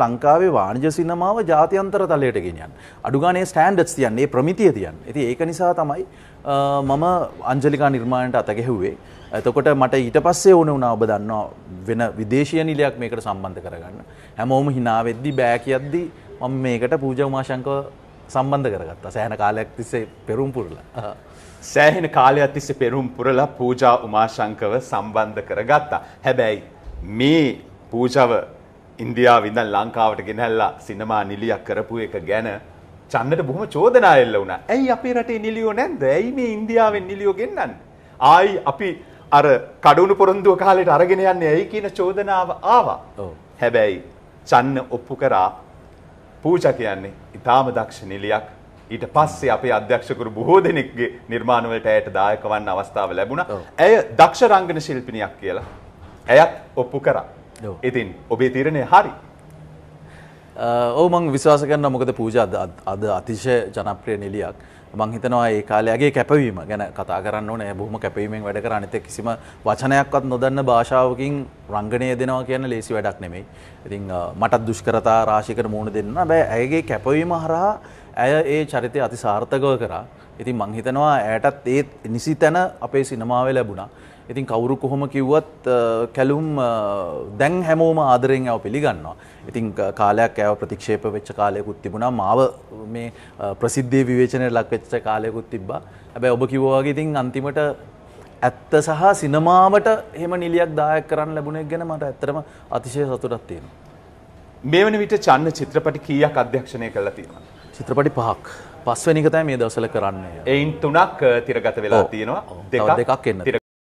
ලංකාවේ වාණිජ සිනමාව ජාත්‍යන්තර තලයට ගෙනියන්න. අඩුගානේ ස්ටෑන්ඩඩ්ස් තියන්නේ ප්‍රමිතිය තියන්නේ. ඉතින් ඒක නිසා තමයි මම අංජලිකා නිර්මාණයට අත ගැහුවේ. එතකොට මට ඊට පස්සේ ඕන වුණා ඔබ දන්නවා වෙන විදේශීය නිලයක් මේකට සම්බන්ධ කරගන්න. හැමෝම hina වෙද්දි බෑ කියද්දි මම මේකට පූජා උමාශංකව සම්බන්ධ කරගත්තා. සෑහෙන කාලයක් තිස්සේ පෙරම් පුරලා. සෑහෙන කාලයක් තිස්සේ පෙරම් පුරලා පූජා උමාශංකව සම්බන්ධ කරගත්තා. හැබැයි මේ පූජාව ඉන්දියා විඳන් ලංකාවට ගෙනැල්ලා සිනමා නිලියක් කරපු එක ගැන චන්නට බොහොම චෝදනා එල්ල වුණා. ඇයි අපේ රටේ නිලියෝ නැද්ද? ඇයි මේ ඉන්දියාවෙන් නිලියෝ ගෙන්නන්නේ? ආයි අපි අර කඩුණු පොරොන්දුව කාලේට අරගෙන යන්නේ ඇයි කියන චෝදනාව ආවා. හැබැයි චන්න ඔප්පු කරා පූජා කියන්නේ ඊටාම දක්ෂ නිලියක්. ඊට පස්සේ අපේ අධ්‍යක්ෂකරු බොහෝ දෙනෙක්ගේ නිර්මාණවලට ඇයට දායක වන්න අවස්ථාව ලැබුණා. ඇය දක්ෂ රංගන ශිල්පිනියක් කියලා. ඇයත් ඔප්පු කරා. ඉතින් ඔබේ තීරණය හරි. ඕමං විශවාස කරන්න මොකද පූජ අද අතිශය ජනප්‍රිය නිලියක් මං හිතනවා ඒ කාලයගේ කැපවීම ගැන කතා කරන්න ඕනේ බොහොම කැපවීමෙන් වැඩ කර අනිත කිසිම වචනයක්වත් නොදන්න භාෂාවකින් රංගනය දෙනවා කියන ලේසි වැඩක් නෙමෙයි. ඉතින් මටත් දුෂ්කරතා රාශිකට මුහුණ දෙන්න බෑ ඇයගේ කැපවීම හරහා ඇය ඒ චරිතය අති සාර්ථකව කරා ඉතින් මංහිතනවා ඇයටත් ඒත් නිසි තැන අපේ සිනමාවේ ලැබුණා ඉතින් කවුරු කොහොම කිව්වත් කැලුම් දැන් හැමෝම ආදරෙන් ඇව පිළිගන්නවා ඉතින් කාලයක් ඇව ප්‍රතික්ෂේප වෙච්ච කාලයකුත් තිබුණා මාව මේ ප්‍රසිද්ධිය විවේචනය ලක්වෙච්ච කාලයකුත් තිබ්බා හැබැයි ඔබ කිව්වාගේ ඉතින් අන්තිමට ඇත්ත සහ සිනමාවට හෙම නිලියක් දායක් කරන්න ලැබුණෙක් ගැන මට ඇත්තරම අතිශය සතුටක් තියෙනවා මේ වන විට චන්න චිත්‍රපටි කීයක් අධ්‍යක්ෂණය කළලා තියෙනවා චිත්‍රපටි පහක් පස්වැනිකතයි මේ දවසල කරන්නේ එයින් තුනක් තිරගත වෙලා තියෙනවා දෙකක් එන්න